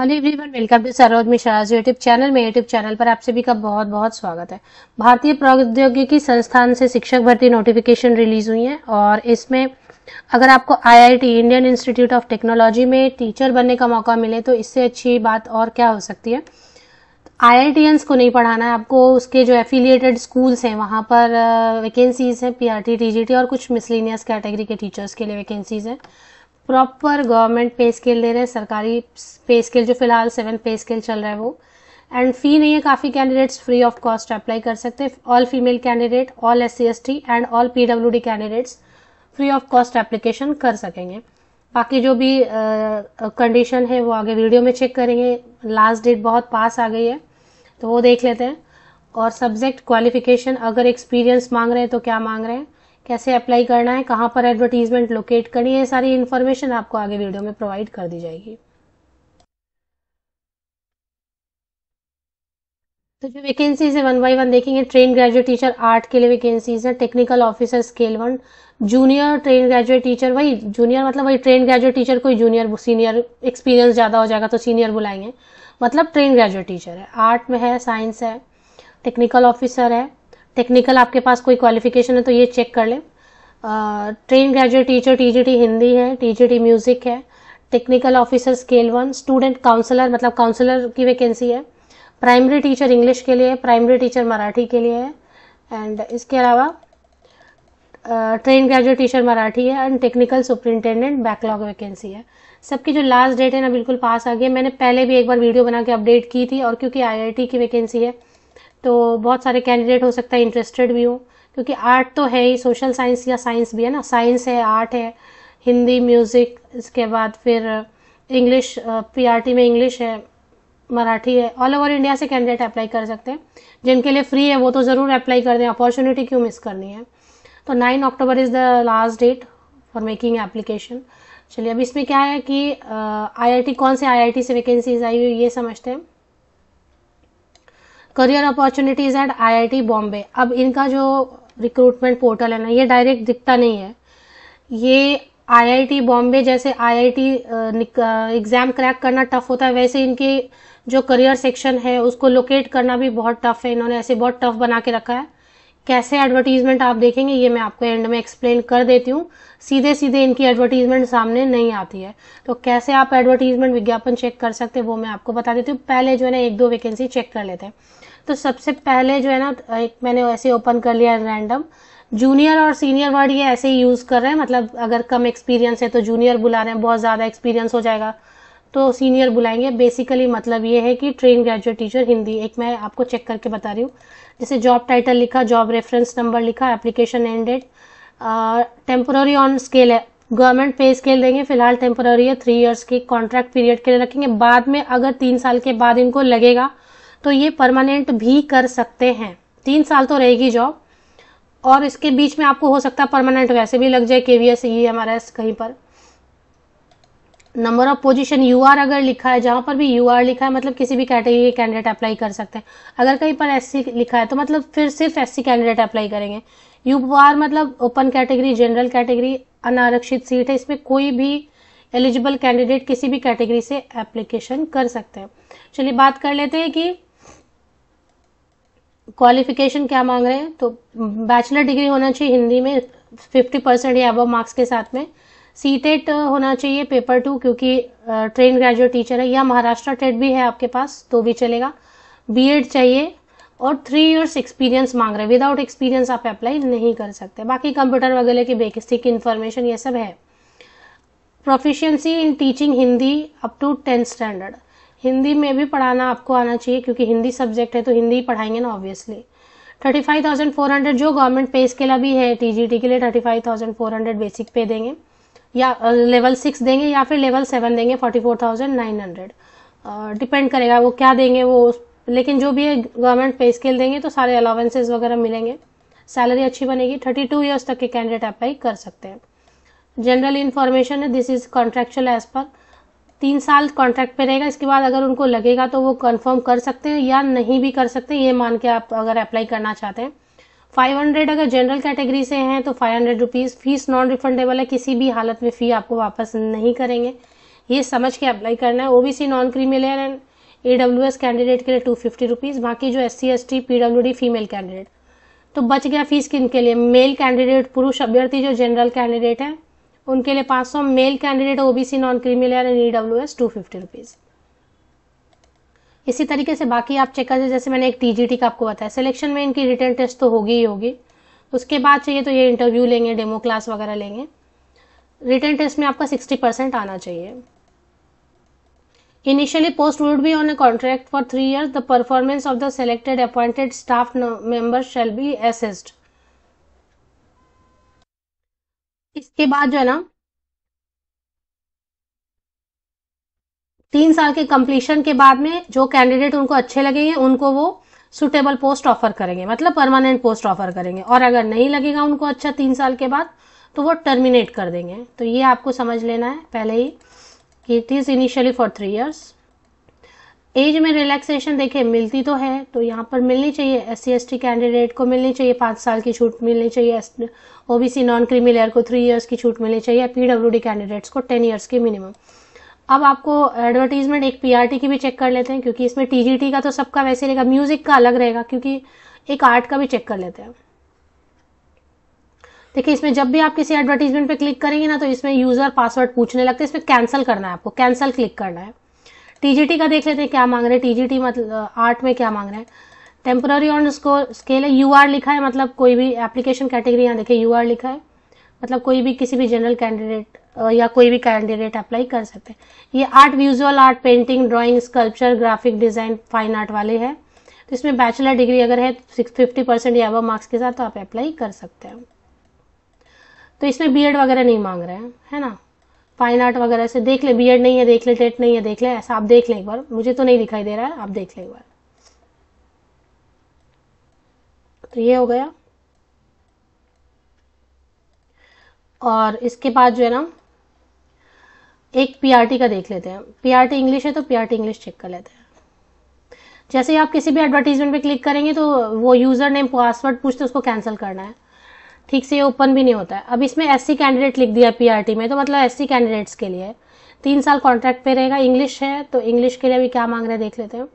Hello everyone welcome to Saroj Mishra YouTube channel में YouTube channel पर आप सभी का बहुत बहुत स्वागत है भारतीय प्रौद्योगिकी संस्थान से शिक्षक भर्ती नोटिफिकेशन रिलीज हुई है और इसमें अगर आपको IIT Indian Institute of Technology में टीचर बनने का मौका मिले तो इससे अच्छी बात और क्या हो सकती है आई को नहीं पढ़ाना है आपको उसके जो एफिलिएटेड स्कूल्स हैं वहाँ पर वैकेंसीज़ uh, हैं पी आर और कुछ मिसलिनियस कैटेगरी के टीचर्स के लिए वैकेंसीज़ हैं प्रॉपर गवर्नमेंट पे स्केल दे रहे हैं सरकारी पे स्केल जो फिलहाल सेवन पे स्केल चल रहा है वो एंड फी नहीं है काफ़ी candidates free of cost apply कर सकते हैं all female candidate all S C S T and all P W D candidates free of cost application कर सकेंगे बाकी जो भी कंडीशन uh, है वो आगे वीडियो में चेक करेंगे लास्ट डेट बहुत पास आ गई है तो वो देख लेते हैं और सब्जेक्ट क्वालिफिकेशन अगर एक्सपीरियंस मांग रहे हैं तो क्या मांग रहे हैं कैसे अप्लाई करना है कहाँ पर एडवर्टीजमेंट लोकेट करनी है सारी इन्फॉर्मेशन आपको आगे वीडियो में प्रोवाइड कर दी जाएगी तो जो वैकेंसीज है वन बाई वन देखेंगे ट्रेन ग्रेजुएट टीचर आर्ट के लिए वैकेंसीज है technical officer scale one junior trained graduate teacher वही जूनियर मतलब वही ट्रेन ग्रेजुएट टीचर कोई जूनियर सीनियर एक्सपीरियंस ज़्यादा हो जाएगा तो सीनियर बुलाएंगे मतलब ट्रेन ग्रेजुएट टीचर है आर्ट में है साइंस है टेक्निकल ऑफिसर है टेक्निकल आपके पास कोई क्वालिफिकेशन है तो ये चेक कर लें trained graduate teacher TGT Hindi है टीजीटी म्यूजिक है technical officer scale one student counsellor मतलब काउंसलर की वैकेंसी है प्राइमरी टीचर इंग्लिश के लिए है प्राइमरी टीचर मराठी के लिए है एंड इसके अलावा ट्रेन ग्रेजुएट टीचर मराठी है and technical superintendent backlog vacancy है सबकी जो लास्ट डेट है ना बिल्कुल पास आ गई है मैंने पहले भी एक बार वीडियो बना के अपडेट की थी और क्योंकि आईआईटी की वैकेंसी है तो बहुत सारे कैंडिडेट हो सकता है इंटरेस्टेड भी हो क्योंकि आर्ट तो है ही सोशल साइंस या साइंस भी है ना साइंस है आर्ट है हिंदी म्यूज़िक इसके बाद फिर इंग्लिश uh, पीआरटी uh, में इंग्लिश है मराठी है ऑल ओवर इंडिया से कैंडिडेट अप्लाई कर सकते हैं जिनके लिए फ्री है वो तो ज़रूर अप्लाई कर दें अपॉर्चुनिटी क्यों मिस करनी है तो nine October is the last date for making application चलिए अब इसमें क्या है कि आईआईटी uh, कौन से आईआईटी से वैकेंसीज आई हुई ये समझते हैं career opportunities at IIT Bombay अब इनका जो रिक्रूटमेंट पोर्टल है ना ये डायरेक्ट दिखता नहीं है ये आईआईटी बॉम्बे जैसे आईआईटी एग्जाम क्रैक करना टफ होता है वैसे इनके जो करियर सेक्शन है उसको लोकेट करना भी बहुत टफ है इन्होंने ऐसे बहुत टफ बना के रखा है कैसे एडवर्टीजमेंट आप देखेंगे ये मैं आपको एंड में एक्सप्लेन कर देती हूँ सीधे सीधे इनकी एडवर्टीजमेंट सामने नहीं आती है तो कैसे आप एडवर्टीजमेंट विज्ञापन चेक कर सकते हैं वो मैं आपको बता देती हूँ पहले जो है ना एक दो वैकेंसी चेक कर लेते हैं तो सबसे पहले जो है ना एक मैंने ऐसे ओपन कर लिया रैंडम जूनियर और सीनियर वर्ड ये ऐसे ही यूज़ कर रहे हैं मतलब अगर कम एक्सपीरियंस है तो जूनियर बुला रहे हैं बहुत ज़्यादा एक्सपीरियंस हो जाएगा तो सीनियर बुलाएंगे बेसिकली मतलब ये है कि ट्रेन ग्रेजुएट टीचर हिंदी एक मैं आपको चेक करके बता रही हूँ जैसे जॉब टाइटल लिखा जॉब रेफरेंस नंबर लिखा application ended temporary on scale है गवर्नमेंट पे स्केल देंगे फिलहाल टेम्पोररी है थ्री इयर्स की कॉन्ट्रैक्ट पीरियड के लिए रखेंगे बाद में अगर तीन साल के बाद इनको लगेगा तो ये परमानेंट भी कर सकते हैं तीन साल तो रहेगी जॉब और इसके बीच में आपको हो सकता है परमानेंट वैसे भी लग जाए KVS E M R S कहीं पर number of position U R अगर लिखा है जहां पर भी यू आर लिखा है मतलब किसी भी कैटेगरी के कैंडिडेट अप्लाई कर सकते हैं अगर कहीं पर एससी लिखा है तो मतलब फिर सिर्फ एस सी कैंडिडेट अप्लाई करेंगे यू आर मतलब ओपन कैटेगरी जनरल कैटेगरी अनारक्षित सीट है इसमें कोई भी एलिजिबल कैंडिडेट किसी भी कैटेगरी से एप्लीकेशन कर सकते हैं चलिए बात कर लेते हैं कि क्वालिफिकेशन क्या मांग रहे हैं तो बैचलर डिग्री होना चाहिए हिंदी में फिफ्टी परसेंट या अब मार्क्स के साथ में सी टेट e uh, होना चाहिए पेपर टू क्योंकि ट्रेन ग्रेजुएट टीचर है या महाराष्ट्र टेट e भी है आपके पास तो भी चलेगा बीएड चाहिए और थ्री इयर्स एक्सपीरियंस मांग रहे हैं विदाउट एक्सपीरियंस आप अप्लाई नहीं कर सकते बाकी कंप्यूटर वगैरह की बेकिस्ती इन्फॉर्मेशन ये सब है proficiency in teaching Hindi up to tenth standard Hindi में भी पढ़ाना आपको आना चाहिए क्योंकि हिंदी सब्जेक्ट है तो हिंदी ही पढ़ाएंगे ना obviously thirty five thousand four hundred जो गवर्नमेंट पे स्केल अभी है टीजीटी के लिए thirty five thousand four hundred basic pay देंगे या लेवल सिक्स देंगे या फिर लेवल सेवन देंगे forty four thousand nine hundred depend करेगा वो क्या देंगे वो लेकिन जो भी है गवर्नमेंट पे स्केल देंगे तो सारे अलाउंसेज वगैरह मिलेंगे सैलरी अच्छी बनेगी थर्टी टू ईयर्स तक के कैंडिडेट अप्लाई कर सकते हैं जनरल इन्फॉर्मेशन है दिस इज कॉन्ट्रेक्चुअल एज पर तीन साल कॉन्ट्रैक्ट पे रहेगा इसके बाद अगर उनको लगेगा तो वो कंफर्म कर सकते हैं या नहीं भी कर सकते ये मान के आप अगर अप्लाई करना चाहते हैं 500 अगर जनरल कैटेगरी से हैं तो five hundred rupees fees non refundable है किसी भी हालत में फ़ी आपको वापस नहीं करेंगे ये समझ के अप्लाई करना है OBC non creamy layer and E W S candidate के लिए टू फिफ्टी रुपीज़ बाकी जो S C S T P W D female candidate तो बच गया फीस किन के लिए मेल कैंडिडेट पुरुष अभ्यर्थी जो जनरल कैंडिडेट है उनके लिए 500 male candidate OBC non layer and E W S two fifty rupees इसी तरीके से बाकी आप चेक कर जैसे मैंने एक टीजीटी का आपको बताया सिलेक्शन में इनकी रिटर्न टेस्ट तो होगी ही होगी उसके बाद चाहिए तो ये इंटरव्यू लेंगे डेमो क्लास वगैरह लेंगे रिटर्न टेस्ट में आपका सिक्सटी परसेंट आना चाहिए initially post would be on a contract for three years. The performance of the selected appointed staff members shall be assessed. इसके बाद जो है ना तीन साल के कंप्लीशन के बाद में जो कैंडिडेट उनको अच्छे लगेंगे उनको वो सुटेबल पोस्ट ऑफर करेंगे मतलब परमानेंट पोस्ट ऑफर करेंगे और अगर नहीं लगेगा उनको अच्छा तीन साल के बाद तो वो टर्मिनेट कर देंगे तो ये आपको समझ लेना है पहले ही कि it is initially for three years age में रिलैक्सेशन देखिए मिलती तो है तो यहाँ पर मिलनी चाहिए एस सी कैंडिडेट को मिलनी चाहिए पाँच साल की छूट मिलनी चाहिए ओबीसी नॉन क्रीमी लेयर को थ्री ईयर्स की छूट मिलनी चाहिए पीडब्ल्यूडी कैंडिडेट्स को टेन ईयर्स की मिनिमम अब आपको एडवर्टीजमेंट एक पीआरटी की भी चेक कर लेते हैं क्योंकि इसमें टीजीटी का तो सबका वैसे रहेगा म्यूजिक का अलग रहेगा क्योंकि एक आर्ट का भी चेक कर लेते हैं देखिए इसमें जब भी आप किसी एडवर्टीजमेंट पे क्लिक करेंगे ना तो इसमें यूजर पासवर्ड पूछने लगते हैं इसमें कैंसिल करना है आपको कैंसिल क्लिक करना है टीजीटी का देख लेते हैं क्या मांग रहे हैं टीजीटी मतलब आर्ट में क्या मांग रहे हैं टेम्पोररी ऑन स्कोर स्केल है यू आर लिखा है मतलब कोई भी एप्लीकेशन कैटेगरी यहाँ देखिए यू आर लिखा है मतलब कोई भी किसी भी जनरल कैंडिडेट या कोई भी कैंडिडेट अप्लाई कर सकते हैं ये art visual art painting drawing sculpture graphic design fine art वाले हैं तो इसमें बैचलर डिग्री अगर है फिफ्टी परसेंट या अब मार्क्स के साथ तो आप अप्लाई कर सकते हैं तो इसमें बीएड वगैरह नहीं मांग रहे हैं है ना फाइन आर्ट वगैरह से देख ले बीएड नहीं है देख ले टेट नहीं है देख ले ऐसा आप देख लें एक बार मुझे तो नहीं दिखाई दे रहा है आप देख लें एक बार तो ये हो गया और इसके बाद जो है ना एक पीआरटी का देख लेते हैं पीआरटी इंग्लिश है तो पीआरटी इंग्लिश चेक कर लेते हैं जैसे ही आप किसी भी एडवर्टीजमेंट पे क्लिक करेंगे तो वो यूजर नेम पासवर्ड पूछते उसको कैंसिल करना है ठीक से ये ओपन भी नहीं होता है अब इसमें एस कैंडिडेट लिख दिया पीआरटी में तो मतलब एस कैंडिडेट्स के लिए तीन साल कॉन्ट्रैक्ट पे रहेगा इंग्लिश है तो इंग्लिश के लिए भी क्या मांग रहे हैं देख लेते हैं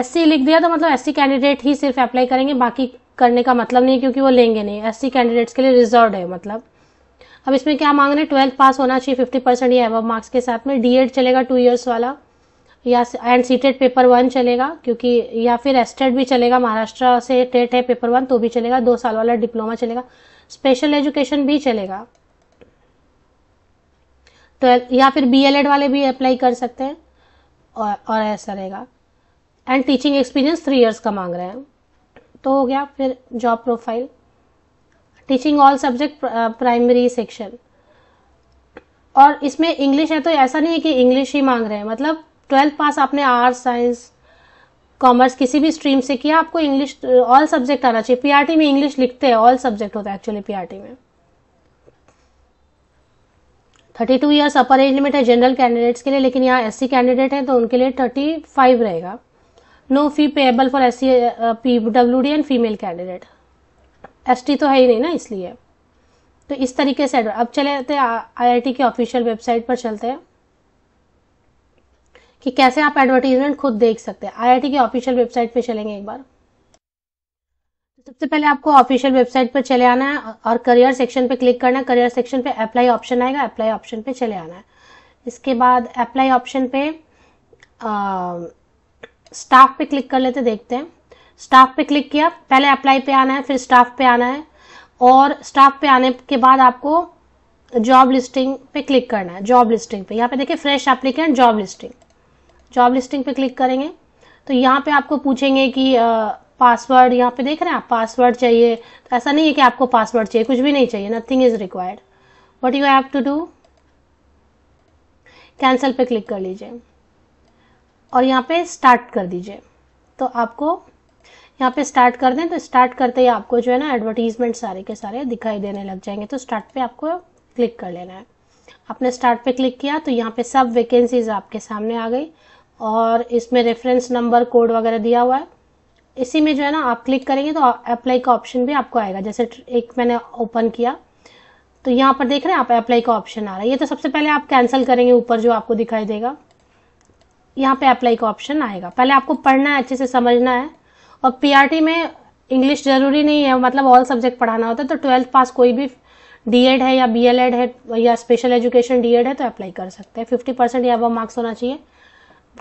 एस लिख दिया तो मतलब एस कैंडिडेट ही सिर्फ अप्लाई करेंगे बाकी करने का मतलब नहीं क्योंकि वो लेंगे नहीं एस कैंडिडेट्स के लिए रिजर्व है मतलब अब इसमें क्या मांग रहे हैं ट्वेल्थ पास होना चाहिए फिफ्टी परसेंट या एवब मार्क्स के साथ में डी चलेगा टू ईयर्स वाला या एंड सीटेड पेपर वन चलेगा क्योंकि या फिर एस्टेड e भी चलेगा महाराष्ट्र से टेट e है पेपर वन तो भी चलेगा दो साल वाला डिप्लोमा चलेगा स्पेशल एजुकेशन भी चलेगा तो या फिर बी वाले भी अप्लाई कर सकते हैं और और ऐसा रहेगा and teaching experience three years का मांग रहे हैं तो हो गया फिर job profile teaching all subject primary section और इसमें इंग्लिश है तो ऐसा नहीं है कि इंग्लिश ही मांग रहे हैं मतलब ट्वेल्थ पास आपने आर्ट्स साइंस कॉमर्स किसी भी स्ट्रीम से किया आपको इंग्लिश ऑल सब्जेक्ट आना चाहिए पीआरटी में इंग्लिश लिखते हैं ऑल सब्जेक्ट होता है एक्चुअली पीआरटी में thirty two years upper age limit है जनरल कैंडिडेट्स के लिए लेकिन यहाँ एस सी कैंडिडेट हैं तो उनके लिए थर्टी फाइव रहेगा no fee payable for S C P W D and female candidate S T तो है ही नहीं ना इसलिए तो इस तरीके से अब चले जाते हैं आई आई टी की ऑफिशियल वेबसाइट पर चलते हैं कि कैसे आप एडवर्टीजमेंट खुद देख सकते हैं आईआईटी की ऑफिशियल वेबसाइट पे चलेंगे एक बार तो सबसे पहले आपको ऑफिशियल वेबसाइट पर चले आना है और करियर सेक्शन पे क्लिक करना है करियर सेक्शन पे अप्लाई ऑप्शन आएगा अप्लाई ऑप्शन पे चले आना है इसके बाद अप्लाई ऑप्शन पे स्टाफ पे क्लिक कर लेते देखते हैं स्टाफ पे क्लिक किया पहले अप्लाई पे आना है फिर स्टाफ पे आना है और स्टाफ पे आने के बाद आपको जॉब लिस्टिंग पे क्लिक करना है जॉब लिस्टिंग पे यहाँ पे देखिए fresh applicant job listing job listing पे क्लिक करेंगे तो यहाँ पे आपको पूछेंगे कि पासवर्ड यहाँ पे देख रहे हैं आप पासवर्ड चाहिए तो ऐसा नहीं है कि आपको पासवर्ड चाहिए कुछ भी नहीं चाहिए nothing is required what you have to do cancel पे क्लिक कर लीजिए और यहाँ पे स्टार्ट कर दीजिए तो आपको यहाँ पे स्टार्ट कर दें तो स्टार्ट करते ही आपको जो है ना एडवर्टीजमेंट सारे के सारे दिखाई देने लग जाएंगे तो स्टार्ट पे आपको क्लिक कर लेना है आपने स्टार्ट पे क्लिक किया तो यहाँ पे सब वैकेंसीज आपके सामने आ गई और इसमें रेफरेंस नंबर कोड वगैरह दिया हुआ है इसी में जो है ना आप क्लिक करेंगे तो अप्लाई का ऑप्शन भी आपको आएगा जैसे एक मैंने ओपन किया तो यहाँ पर देख रहे हैं आप अप्लाई का ऑप्शन आ रहा है ये तो सबसे पहले आप कैंसिल करेंगे ऊपर जो आपको दिखाई देगा यहाँ पे अप्लाई का ऑप्शन आएगा पहले आपको पढ़ना है अच्छे से समझना है और पीआरटी में इंग्लिश जरूरी नहीं है मतलब ऑल सब्जेक्ट पढ़ाना होता है तो ट्वेल्थ पास कोई भी डीएड है या बीएलएड है या स्पेशल एजुकेशन डीएड है तो अप्लाई कर सकते हैं फिफ्टी परसेंट या वो मार्क्स होना चाहिए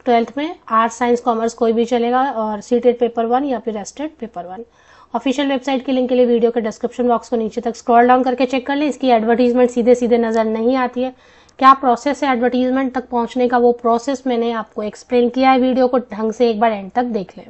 ट्वेल्थ में आर्ट्स साइंस कॉमर्स कोई भी चलेगा और सी टेट पेपर वन या फिर S TET paper one official website के लिंक के लिए वीडियो के डिस्क्रिप्शन बॉक्स को नीचे तक स्क्रॉल डाउन करके चेक कर लें इसकी एडवर्टीजमेंट सीधे सीधे नज़र नहीं आती है क्या प्रोसेस है एडवर्टीजमेंट तक पहुंचने का वो प्रोसेस मैंने आपको एक्सप्लेन किया है वीडियो को ढंग से एक बार एंड तक देख लें